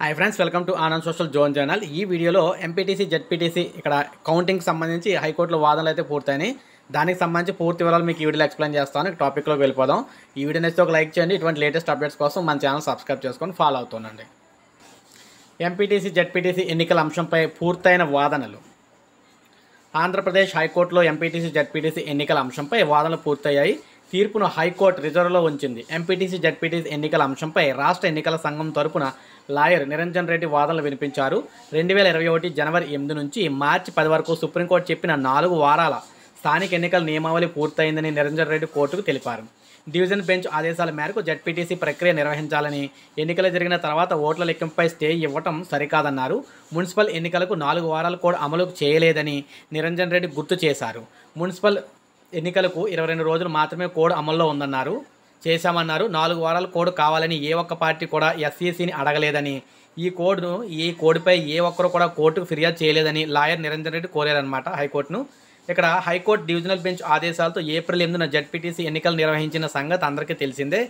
hi friends welcome to Anand social zone journal ఈ వీడియోలో MPTC ZPTC ఇక్కడ కౌంటింగ్కి సంబంధించి హైకోర్టులో వాదనలు అయితే పూర్తయినాయి దానికి సంబంధించి పూర్తి వివరాలు మీకు ఈ వీడియోలో ఎక్స్ప్లెయిన్ చేస్తాను టాపిక్లోకి వెళ్ళిపోదాం ఈ వీడియో నచ్చితే ఒక లైక్ చేయండి ఇటువంటి లేటెస్ట్ అప్డేట్స్ కోసం మన ఛానల్ సబ్స్క్రైబ్ చేసుకొని ఫాలో అవుతుండండి ఎంపీటీసీ జెడ్పీటీసీ ఎన్నికల అంశంపై పూర్తయిన వాదనలు ఆంధ్రప్రదేశ్ హైకోర్టులో ఎంపీటీసీ జెడ్పీటీసీ ఎన్నికల అంశంపై వాదనలు పూర్తయ్యాయి తీర్పును హైకోర్టు రిజర్వ్లో ఉంచింది ఎంపీటీసీ జడ్పీటీసీ ఎన్నికల అంశంపై రాష్ట్ర ఎన్నికల సంఘం తరపున లాయర్ నిరంజన్ రెడ్డి వాదనలు వినిపించారు రెండు వేల ఇరవై ఒకటి జనవరి ఎనిమిది నుంచి మార్చి పది వరకు సుప్రీంకోర్టు చెప్పిన నాలుగు వారాల స్థానిక ఎన్నికల నియమావళి పూర్తయిందని నిరంజన్ రెడ్డి కోర్టుకు తెలిపారు డివిజన్ బెంచ్ ఆదేశాల మేరకు జడ్పీటీసీ ప్రక్రియ నిర్వహించాలని ఎన్నికలు జరిగిన తర్వాత ఓట్ల లెక్కింపై స్టే ఇవ్వటం సరికాదన్నారు మున్సిపల్ ఎన్నికలకు నాలుగు వారాలు కూడా అమలు చేయలేదని నిరంజన్ రెడ్డి గుర్తు చేశారు మున్సిపల్ ఎన్నికలకు ఇరవై రెండు రోజులు మాత్రమే కోడ్ అమల్లో ఉందన్నారు చేశామన్నారు నాలుగు వారాలు కోడ్ కావాలని ఏ ఒక్క పార్టీ కూడా ఎస్సీసీని అడగలేదని ఈ కోడ్ను ఈ కోడ్పై ఏ ఒక్కరు కూడా కోర్టుకు ఫిర్యాదు చేయలేదని లాయర్ నిరంజన్ రెడ్డి కోరారనమాట హైకోర్టును ఇక్కడ హైకోర్టు డివిజనల్ బెంచ్ ఆదేశాలతో ఏప్రిల్ ఎనిమిదిన జడ్పీటీసీ ఎన్నికలు నిర్వహించిన సంగతి అందరికీ తెలిసిందే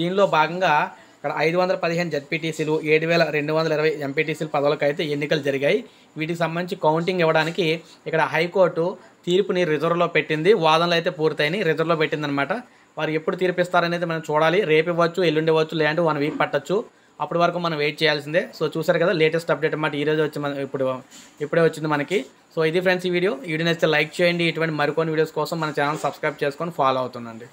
దీనిలో భాగంగా ఇక్కడ ఐదు వందల పదిహేను జడ్పీటీసీలు ఏడు వేల రెండు వందల ఇరవై ఎంపీటీసీలు పదవులకు అయితే ఎన్నికలు జరిగాయి వీటికి సంబంధించి కౌంటింగ్ ఇవ్వడానికి ఇక్కడ హైకోర్టు తీర్పుని రిజర్వ్లో పెట్టింది వాదనలు అయితే పూర్తయినాయి రిజర్వ్లో పెట్టిందనమాట వారు ఎప్పుడు తీర్పిస్తారనేది మనం చూడాలి రేపు ఇవ్వచ్చు ఎల్లుండి ఇవ్వచ్చు లేదంటే వన్ వీక్ పట్టచ్చు అప్పటి వరకు మనం వెయిట్ చేయాల్సిందే సో చూసారు కదా లేటెస్ట్ అప్డేట్ అన్నమాట ఈరోజు వచ్చి మన ఇప్పుడు ఇప్పుడే వచ్చింది మనకి సో ఇది ఫ్రెండ్స్ ఈ వీడియో వీడియో నచ్చితే లైక్ చేయండి ఇటువంటి మరికొన్ని వీడియోస్ కోసం మన ఛానల్ సబ్స్క్రైబ్ చేసుకొని ఫాలో అవుతుందండి